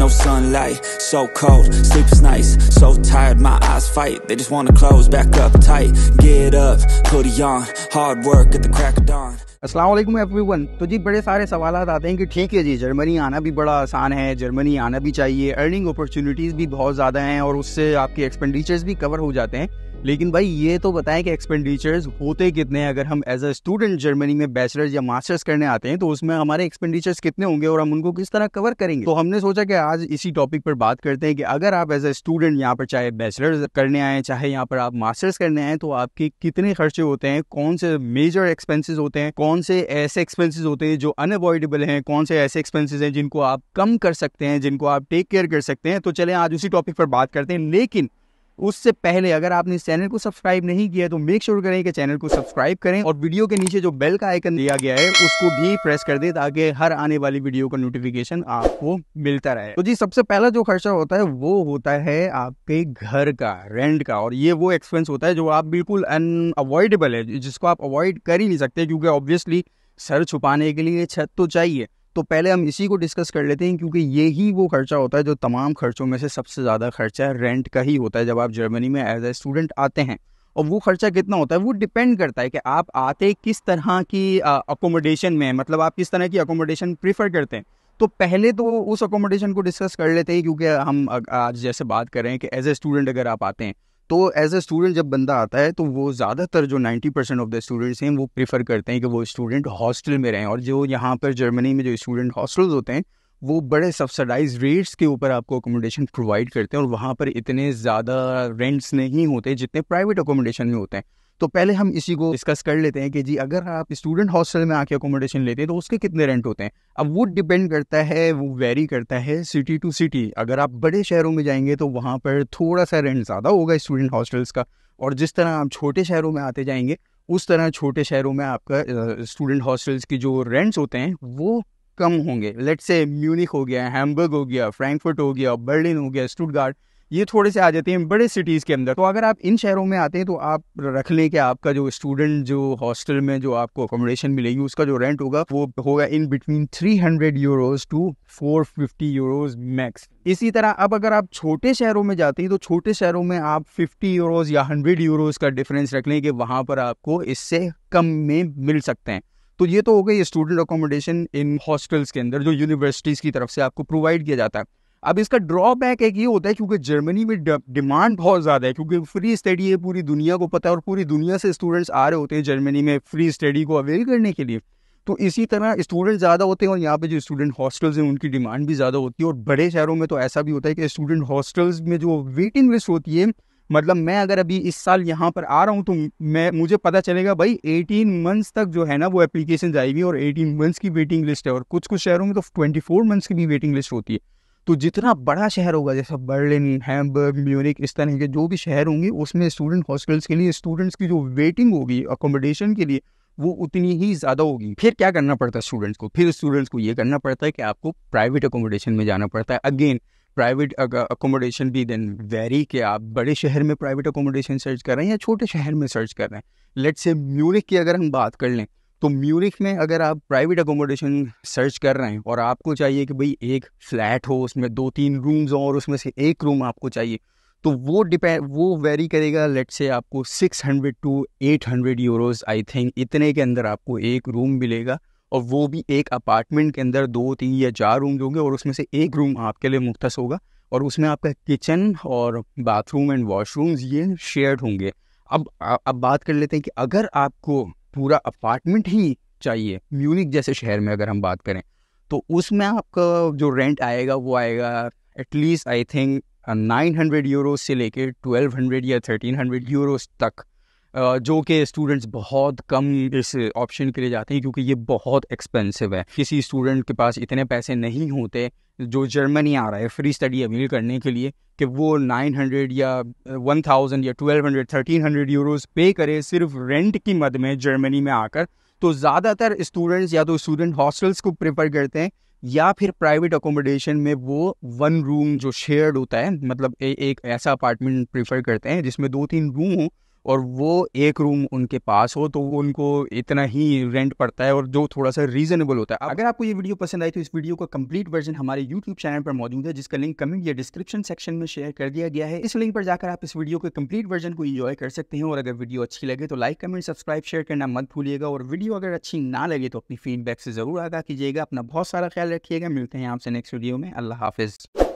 no sunlight So cold, sleep is nice, so tired, my eyes fight They just wanna close back up tight Get up, hoodie on, hard work at the crack of dawn Aslam everyone तो जी बड़े सारे सवाल आते हैं कि ठीक है जी जर्मनी आना भी बड़ा आसान है जर्मनी आना भी चाहिए अर्निंग अपॉर्चुनिटीज़ भी बहुत ज़्यादा हैं और उससे आपके एक्सपेंडिचर्स भी कवर हो जाते हैं लेकिन भाई ये तो बताएं कि एक्सपेंडिचर्स होते कितने हैं अगर हम एज अ स्टूडेंट जर्मनी में बैचलर्स या मास्टर्स करने आते हैं तो उसमें हमारे एक्सपेंडिचर्स कितने होंगे और हम उनको किस तरह कवर करेंगे तो हमने सोचा कि आज इसी टॉपिक पर बात करते हैं कि अगर आप एज अ स्टूडेंट यहाँ पर चाहे बैचलर्स करने आए चाहे यहाँ पर आप मास्टर्स करने आए तो आपके कितने खर्चे होते हैं कौन से मेजर एक्सपेंसिस होते हैं कौन से ऐसे एक्सपेंसिस होते हैं जो अनअवॉइडेबल है कौन से ऐसे एक्सपेंसिस हैं जिनको आप कम कर सकते हैं जिनको आप टेक केयर कर सकते हैं तो चले आज उसी टॉपिक पर बात करते हैं लेकिन उससे पहले अगर आपने इस चैनल को सब्सक्राइब नहीं किया तो मेक श्योर करें कि चैनल को सब्सक्राइब करें और वीडियो के नीचे जो बेल का आइकन दिया गया है उसको भी प्रेस कर दे ताकि हर आने वाली वीडियो का नोटिफिकेशन आपको मिलता रहे तो जी सबसे पहला जो खर्चा होता है वो होता है आपके घर का रेंट का और ये वो एक्सपेंस होता है जो आप बिल्कुल अनअवॉइडेबल है जिसको आप अवॉइड कर ही नहीं सकते क्योंकि ऑब्वियसली सर छुपाने के लिए छत तो चाहिए तो पहले हम इसी को डिस्कस कर लेते हैं क्योंकि ये ही वो खर्चा होता है जो तमाम खर्चों में से सबसे ज़्यादा खर्चा है रेंट का ही होता है जब आप जर्मनी में एज ए स्टूडेंट आते हैं और वो खर्चा कितना होता है वो डिपेंड करता है कि आप आते किस तरह की अकोमोडेशन में मतलब आप किस तरह की अकोमोडेशन प्रीफर करते हैं तो पहले तो उस अकोमोडेशन को डिस्कस कर लेते हैं क्योंकि हम आज जैसे बात कर रहे हैं कि एज ए स्टूडेंट अगर आप आते हैं तो एज अ स्टूडेंट जब बंदा आता है तो वो ज़्यादातर जो 90 परसेंट ऑफ द स्टूडेंट्स हैं वो प्रीफर करते हैं कि वो स्टूडेंट हॉस्टल में रहें और जो यहाँ पर जर्मनी में जो स्टूडेंट हॉस्टल्स होते हैं वो बड़े सब्सिडाइज रेट्स के ऊपर आपको अकोमोडेशन प्रोवाइड करते हैं और वहाँ पर इतने ज़्यादा रेंट्स नहीं होते जितने प्राइवेट अकोमोडेशन में होते हैं तो पहले हम इसी को डिस्कस कर लेते हैं कि जी अगर आप स्टूडेंट हॉस्टल में आके अकोमोडेशन लेते हैं तो उसके कितने रेंट होते हैं अब वो डिपेंड करता है वो वेरी करता है सिटी टू सिटी अगर आप बड़े शहरों में जाएंगे तो वहाँ पर थोड़ा सा रेंट ज़्यादा होगा स्टूडेंट हॉस्टल्स का और जिस तरह आप छोटे शहरों में आते जाएंगे उस तरह छोटे शहरों में आपका स्टूडेंट हॉस्टल्स की जो रेंट्स होते हैं वो कम होंगे लेट से म्यूनिक हो गया हैम्बर्ग हो गया फ्रैंकफर्ट हो गया बर्लिन हो गया स्टूटगार्ड ये थोड़े से आ जाते हैं बड़े सिटीज़ के अंदर तो अगर आप इन शहरों में आते हैं तो आप रख लें कि आपका जो स्टूडेंट जो हॉस्टल में जो आपको अकोमोडेशन मिलेगी उसका जो रेंट होगा वो होगा in between three hundred euros to four fifty euros max इसी तरह अब अगर आप छोटे शहरों में जाते हैं तो छोटे शहरों में आप फिफ्टी यूरोज या हंड्रेड यूरोज का डिफरेंस रख लें कि वहाँ पर आपको इससे कम में मिल सकते हैं तो ये तो हो गई स्टूडेंट अकोमोडेशन इन हॉस्टल्स के अंदर जो यूनिवर्सिटीज़ की तरफ से आपको प्रोवाइड किया जाता है अब इसका ड्रॉबैक एक ये होता है क्योंकि जर्मनी में डिमांड बहुत ज़्यादा है क्योंकि फ्री स्टडी है पूरी दुनिया को पता है और पूरी दुनिया से स्टूडेंट्स आ रहे होते हैं जर्मनी में फ्री स्टडी को अवेल करने के लिए तो इसी तरह स्टूडेंट ज़्यादा होते हैं और यहाँ पे जो स्टूडेंट हॉस्टल्स हैं उनकी डिमांड भी ज़्यादा होती है और बड़े शहरों में तो ऐसा भी होता है कि स्टूडेंट हॉस्टल्स में जो वेटिंग लिस्ट होती है मतलब मैं अगर अभी इस साल यहाँ पर आ रहा हूँ तो मैं मुझे पता चलेगा भाई एटीन मंथ्स तक जो है ना वो एप्लीकेशन आएगी और एटीन मंथ्स की वेटिंग लिस्ट है और कुछ कुछ शहरों में तो ट्वेंटी मंथ्स की भी वेटिंग लिस्ट होती है तो जितना बड़ा शहर होगा जैसे बर्लिन हैम्बर्ग म्यूनिक इस तरह के जो भी शहर होंगे उसमें स्टूडेंट हॉस्टल्स के लिए स्टूडेंट्स की जो वेटिंग होगी अकोमोडेशन के लिए वो उतनी ही ज़्यादा होगी फिर क्या करना पड़ता है स्टूडेंट्स को फिर स्टूडेंट्स को ये करना पड़ता है कि आपको प्राइवेट अकोमोडेशन में जाना पड़ता है अगेन प्राइवेट अकोमोडेशन भी देन वेरी कि आप बड़े शहर में प्राइवेट अकोमोडेशन सर्च कर रहे हैं या छोटे शहर में सर्च कर रहे हैं लेट से म्यूनिक की अगर हम बात कर लें तो म्यूरिक में अगर आप प्राइवेट अकोमोडेशन सर्च कर रहे हैं और आपको चाहिए कि भाई एक फ्लैट हो उसमें दो तीन रूम्स हों और उसमें से एक रूम आपको चाहिए तो वो डिपेंड वो वेरी करेगा लेट से आपको 600 टू 800 यूरोज आई थिंक इतने के अंदर आपको एक रूम मिलेगा और वो भी एक अपार्टमेंट के अंदर दो तीन या चार रूम होंगे और उसमें से एक रूम आपके लिए मुख्तस होगा और उसमें आपका किचन और बाथरूम एंड वॉशरूम्स ये शेयर्ड होंगे अब अब बात कर लेते हैं कि अगर आपको पूरा अपार्टमेंट ही चाहिए म्यूनिक जैसे शहर में अगर हम बात करें तो उसमें आपका जो रेंट आएगा वो आएगा at least I think nine hundred euros से लेके ट्वेल्व हंड्रेड या थर्टीन हंड्रेड यूरोज तक जो कि स्टूडेंट्स बहुत कम इस ऑप्शन के लिए जाते हैं क्योंकि ये बहुत एक्सपेंसिव है किसी स्टूडेंट के पास इतने पैसे नहीं होते जो जर्मनी आ रहा है फ्री स्टडी अवेल करने के लिए कि वो 900 या 1000 या 1200 1300 यूरोस पे करे सिर्फ रेंट की मद में जर्मनी में आकर तो ज़्यादातर स्टूडेंट्स या तो स्टूडेंट हॉस्टल्स को प्रेफर करते हैं या फिर प्राइवेट अकोमोडेशन में वो वन रूम जो शेयर्ड होता है मतलब ए, एक ऐसा अपार्टमेंट प्रेफर करते हैं जिसमें दो तीन रूम हो और वो एक रूम उनके पास हो तो उनको इतना ही रेंट पड़ता है और जो थोड़ा सा रीजनेबल होता है अगर आपको ये वीडियो पसंद आई तो इस वीडियो का कंप्लीट वर्जन हमारे यूट्यूब चैनल पर मौजूद है जिसका लिंक कमेंट या डिस्क्रिप्शन सेक्शन में शेयर कर दिया गया है इस लिंक पर जाकर आप इस वीडियो के कम्प्लीट वर्जन को इन्जॉय कर सकते हैं और अगर वीडियो अच्छी लगे तो लाइक कमेंट सब्सक्राइब शेयर करना मत भूलिएगा और वीडियो अगर अच्छी ना लगे तो अपनी फीडबैक से ज़रूर आगा कीजिएगा अपना बहुत सारा ख्याल रखिएगा मिलते हैं आपसे नेक्स्ट वीडियो में अल्लाह हाफिज़